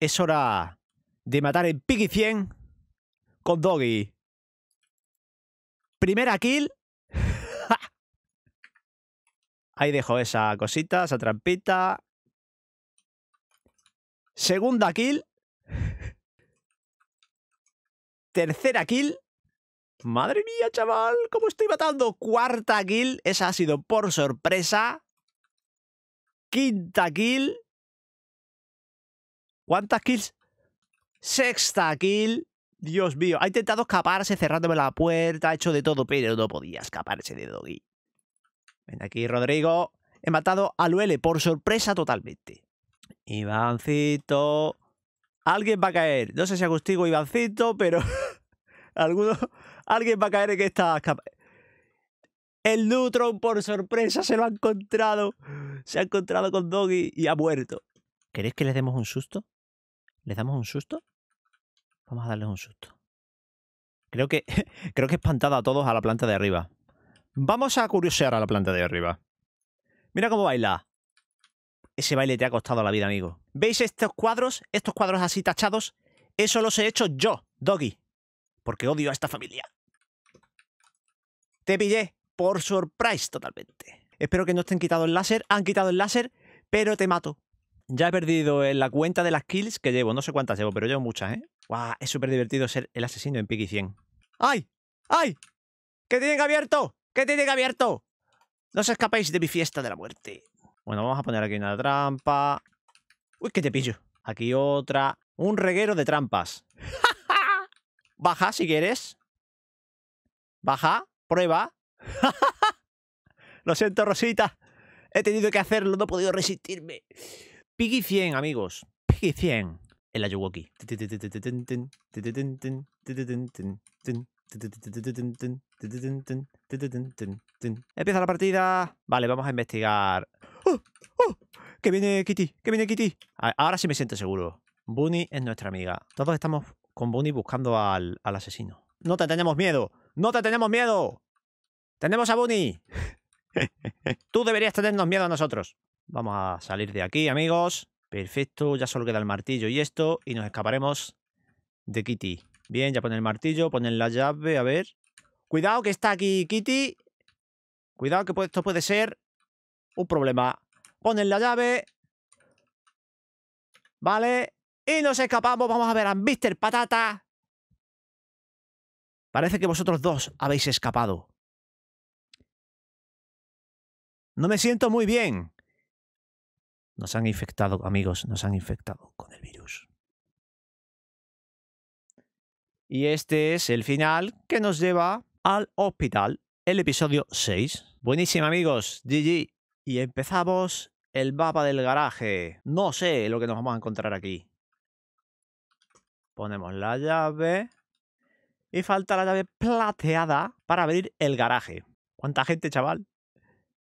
Es hora de matar el Piggy 100 con Doggy. Primera kill. Ahí dejo esa cosita, esa trampita. Segunda kill. Tercera kill. Madre mía, chaval, cómo estoy matando. Cuarta kill. Esa ha sido por sorpresa. Quinta kill. ¿Cuántas kills? Sexta kill. Dios mío. Ha intentado escaparse cerrándome la puerta. Ha hecho de todo, pero no podía escaparse de Doggy. Ven aquí, Rodrigo. He matado a Luele por sorpresa totalmente. Ivancito. Alguien va a caer. No sé si agustigo o Ivancito, pero... Alguno... Alguien va a caer en esta... El Neutron, por sorpresa, se lo ha encontrado. Se ha encontrado con Doggy y ha muerto. ¿Queréis que le demos un susto? ¿Les damos un susto? Vamos a darles un susto. Creo que, creo que he espantado a todos a la planta de arriba. Vamos a curiosear a la planta de arriba. Mira cómo baila. Ese baile te ha costado la vida, amigo. ¿Veis estos cuadros? Estos cuadros así tachados. Eso los he hecho yo, Doggy. Porque odio a esta familia. Te pillé por surprise totalmente. Espero que no estén quitado el láser. Han quitado el láser, pero te mato. Ya he perdido en eh, la cuenta de las kills que llevo. No sé cuántas llevo, pero llevo muchas, ¿eh? ¡Guau! Es súper divertido ser el asesino en piki 100. ¡Ay! ¡Ay! ¡Que tienen abierto! ¡Que tienen abierto! No os escapéis de mi fiesta de la muerte. Bueno, vamos a poner aquí una trampa. ¡Uy, que te pillo! Aquí otra. Un reguero de trampas. Baja si quieres. Baja. Prueba. Lo siento, Rosita. He tenido que hacerlo, no he podido resistirme. Piggy 100, amigos. Piggy 100 el la Empieza la partida. Vale, vamos a investigar. ¿Qué viene Kitty! ¿Qué viene Kitty! Ahora sí me siento seguro. Bunny es nuestra amiga. Todos estamos con Bunny buscando al, al asesino. ¡No te tenemos miedo! ¡No te tenemos miedo! ¡Tenemos a Bunny! Tú deberías tenernos miedo a nosotros. Vamos a salir de aquí, amigos. Perfecto, ya solo queda el martillo y esto. Y nos escaparemos de Kitty. Bien, ya ponen el martillo, ponen la llave, a ver. Cuidado que está aquí Kitty. Cuidado que esto puede ser un problema. Ponen la llave. Vale. Y nos escapamos. Vamos a ver a Mr. Patata. Parece que vosotros dos habéis escapado. No me siento muy bien. Nos han infectado, amigos, nos han infectado con el virus. Y este es el final que nos lleva al hospital, el episodio 6. Buenísimo, amigos. GG. Y empezamos el mapa del garaje. No sé lo que nos vamos a encontrar aquí. Ponemos la llave. Y falta la llave plateada para abrir el garaje. ¿Cuánta gente, chaval?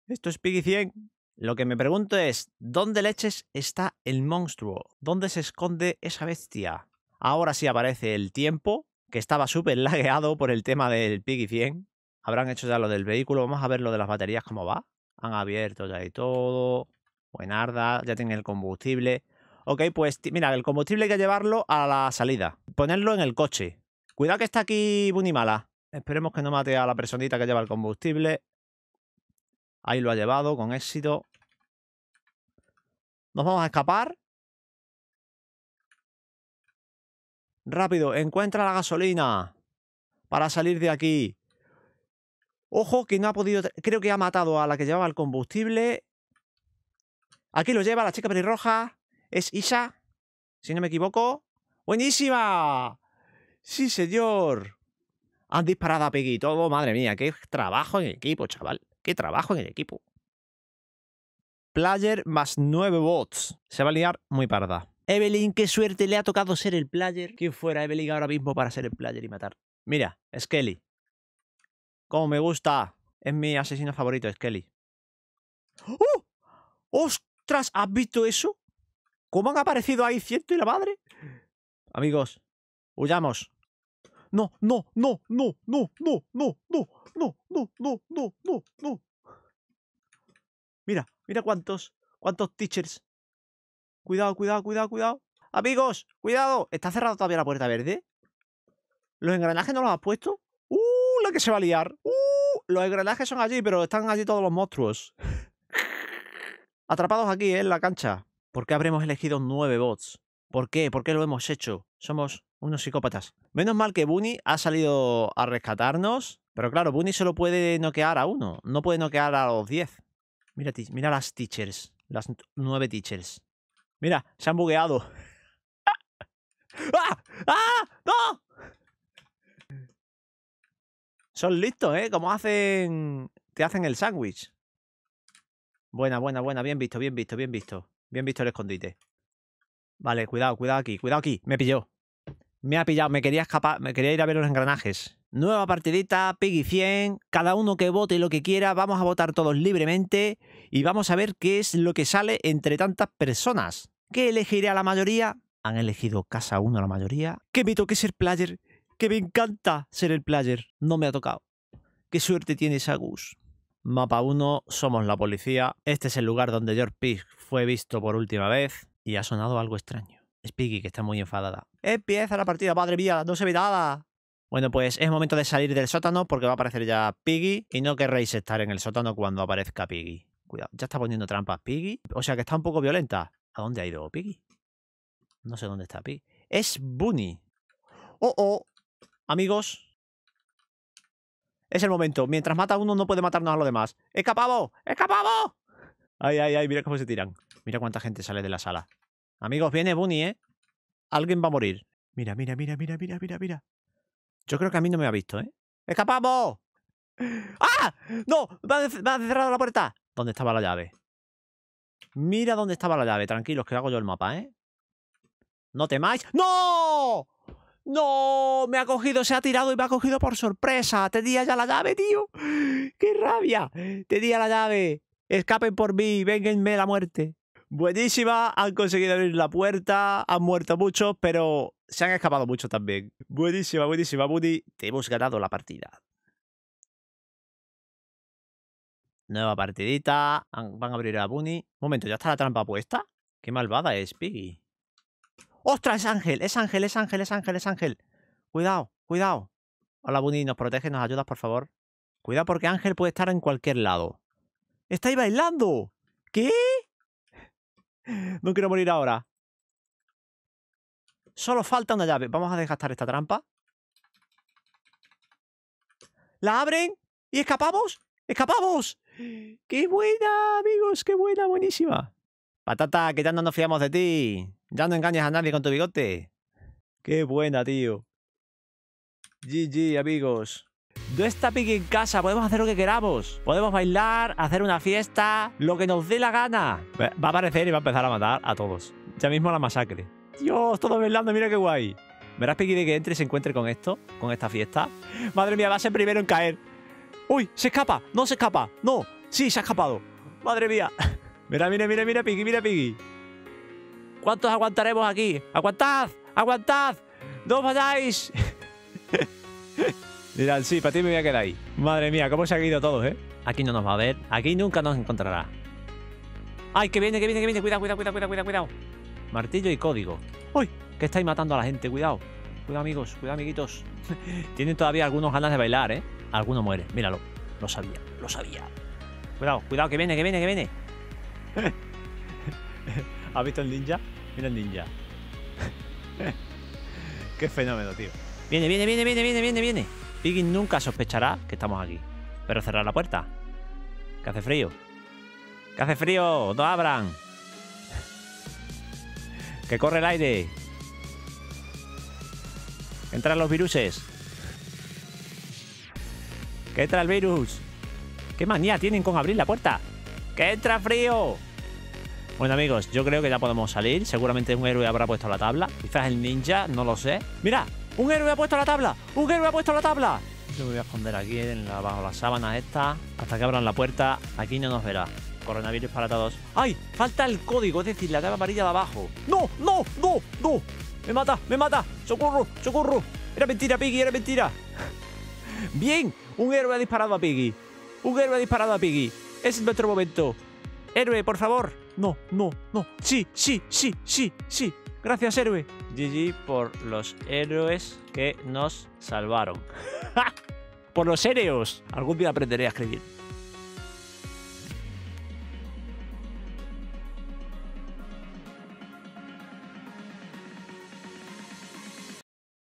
Esto es Piggy 100. Lo que me pregunto es, ¿dónde leches está el monstruo? ¿Dónde se esconde esa bestia? Ahora sí aparece el tiempo, que estaba súper lagueado por el tema del Piggy 100. Habrán hecho ya lo del vehículo, vamos a ver lo de las baterías cómo va. Han abierto ya y todo. Buenarda, ya tiene el combustible. Ok, pues mira, el combustible hay que llevarlo a la salida. Ponerlo en el coche. Cuidado que está aquí Bunimala. Esperemos que no mate a la personita que lleva el combustible. Ahí lo ha llevado con éxito. Nos vamos a escapar. Rápido, encuentra la gasolina para salir de aquí. Ojo que no ha podido... Creo que ha matado a la que llevaba el combustible. Aquí lo lleva la chica pelirroja. Es Isa, si no me equivoco. ¡Buenísima! ¡Sí, señor! Han disparado a Peggy y todo. Madre mía, qué trabajo en equipo, chaval. Qué trabajo en el equipo. Player más nueve bots. Se va a liar muy parda. Evelyn, qué suerte le ha tocado ser el player. ¿Quién fuera Evelyn ahora mismo para ser el player y matar? Mira, Skelly. Como me gusta. Es mi asesino favorito, Skelly. ¡Oh! ¡Ostras! ¿Has visto eso? ¿Cómo han aparecido ahí ciento y la madre? Amigos, huyamos no, no, no, no, no, no, no, no, no, no, no, no, no, no. Mira, mira cuántos, cuántos teachers. Cuidado, cuidado, cuidado, cuidado. Amigos, cuidado. ¿Está cerrada todavía la puerta verde? ¿Los engranajes no los has puesto? ¡Uh! La que se va a liar. ¡Uh! Los engranajes son allí, pero están allí todos los monstruos. Atrapados aquí, ¿eh? en la cancha. ¿Por qué habremos elegido nueve bots? ¿Por qué? ¿Por qué lo hemos hecho? Somos unos psicópatas. Menos mal que Bunny ha salido a rescatarnos. Pero claro, Bunny solo puede noquear a uno. No puede noquear a los diez. Mira, mira las teachers. Las nueve teachers. Mira, se han bugueado. ¡Ah! ¡Ah! ¡Ah! ¡No! Son listos, ¿eh? Como hacen... Te hacen el sándwich. Buena, buena, buena. Bien visto, bien visto, bien visto. Bien visto el escondite. Vale, cuidado, cuidado aquí, cuidado aquí. Me pilló me ha pillado, me quería escapar, me quería ir a ver los engranajes. Nueva partidita, Piggy 100, cada uno que vote lo que quiera, vamos a votar todos libremente y vamos a ver qué es lo que sale entre tantas personas. ¿Qué elegiré a la mayoría? Han elegido casa 1 la mayoría. Que me toque ser player, que me encanta ser el player, no me ha tocado. Qué suerte tiene Gus. Mapa 1, somos la policía. Este es el lugar donde George Pig fue visto por última vez y ha sonado algo extraño. Piggy que está muy enfadada. Empieza la partida, madre mía, no se ve nada. Bueno, pues es momento de salir del sótano porque va a aparecer ya Piggy y no querréis estar en el sótano cuando aparezca Piggy. Cuidado, ya está poniendo trampas Piggy. O sea que está un poco violenta. ¿A dónde ha ido Piggy? No sé dónde está Piggy. Es Bunny. Oh, oh. Amigos. Es el momento. Mientras mata uno no puede matarnos a los demás. ¡Escapamos! ¡Escapamos! Ay, ay, ay, mira cómo se tiran. Mira cuánta gente sale de la sala. Amigos, viene Bunny, ¿eh? Alguien va a morir. Mira, mira, mira, mira, mira, mira, mira. Yo creo que a mí no me ha visto, ¿eh? ¡Escapamos! ¡Ah! ¡No! ¡Me ha, cerrado la puerta! ¿Dónde estaba la llave? Mira dónde estaba la llave. Tranquilos, que hago yo el mapa, ¿eh? No temáis. ¡No! ¡No! Me ha cogido, se ha tirado y me ha cogido por sorpresa. Te di ya la llave, tío. ¡Qué rabia! ¡Te Tenía la llave. Escapen por mí, vénganme la muerte. Buenísima, han conseguido abrir la puerta, han muerto muchos, pero se han escapado muchos también. Buenísima, buenísima, Bunny, Te hemos ganado la partida. Nueva partidita. Van a abrir a Bunny. Momento, ¿ya está la trampa puesta? Qué malvada es Piggy. ¡Ostras, es Ángel! ¡Es Ángel, es Ángel, es Ángel, es Ángel! Cuidado, cuidado. Hola, Bunny, nos protege, nos ayudas, por favor. Cuidado porque Ángel puede estar en cualquier lado. ¡Estáis bailando! ¿Qué? No quiero morir ahora. Solo falta una llave. Vamos a desgastar esta trampa. ¿La abren? ¿Y escapamos? ¡Escapamos! ¡Qué buena, amigos! ¡Qué buena, buenísima! Patata, que ya no nos fiamos de ti. Ya no engañas a nadie con tu bigote. ¡Qué buena, tío! GG, amigos. No está Piggy en casa, podemos hacer lo que queramos. Podemos bailar, hacer una fiesta, lo que nos dé la gana. Va a aparecer y va a empezar a matar a todos. Ya mismo la masacre. Dios, todo bailando, mira qué guay. Verás Piggy de que entre y se encuentre con esto, con esta fiesta. Madre mía, va a ser primero en caer. ¡Uy! ¡Se escapa! ¡No se escapa! ¡No! ¡Sí, se ha escapado! ¡Madre mía! Mira, mira, mira, mira, Piggy, mira, Piggy. ¿Cuántos aguantaremos aquí? ¡Aguantad! ¡Aguantad! ¡No os vayáis! Dirán, sí, para ti me voy a quedar ahí. Madre mía, cómo se ha ido todos, ¿eh? Aquí no nos va a ver. Aquí nunca nos encontrará. ¡Ay, que viene, que viene, que viene! Cuidado, cuidado, cuidado, cuidado, cuidado. Martillo y código. ¡Uy! Que estáis matando a la gente, cuidado. Cuidado, amigos, cuidado, amiguitos. Tienen todavía algunos ganas de bailar, ¿eh? Alguno muere, míralo. Lo sabía, lo sabía. Cuidado, cuidado, que viene, que viene, que viene. ¿Has visto el ninja? Mira el ninja. Qué fenómeno, tío. Viene, viene, viene, viene, viene, viene, viene. Piggy nunca sospechará que estamos aquí. Pero cerrar la puerta. Que hace frío. Que hace frío. No abran. Que corre el aire. Que entran los viruses. Que entra el virus. ¿Qué manía tienen con abrir la puerta? ¡Que entra frío! Bueno amigos, yo creo que ya podemos salir. Seguramente un héroe habrá puesto la tabla. Quizás el ninja, no lo sé. ¡Mira! ¡Un héroe ha puesto la tabla! ¡Un héroe ha puesto la tabla! Yo me voy a esconder aquí en la, sábana las sábanas Hasta que abran la puerta, aquí no nos verá. Coronavirus para todos. ¡Ay! Falta el código, es decir, la tabla amarilla de abajo. ¡No! ¡No! ¡No! ¡No! ¡Me mata! ¡Me mata! ¡Socorro! ¡Socorro! Era mentira, Piggy, era mentira. Bien, un héroe ha disparado a Piggy. Un héroe ha disparado a Piggy. Es nuestro momento. Héroe, por favor. No, no, no. Sí, sí, sí, sí, sí. Gracias, héroe. GG por los héroes que nos salvaron. por los héroes. Algún día aprenderé a escribir.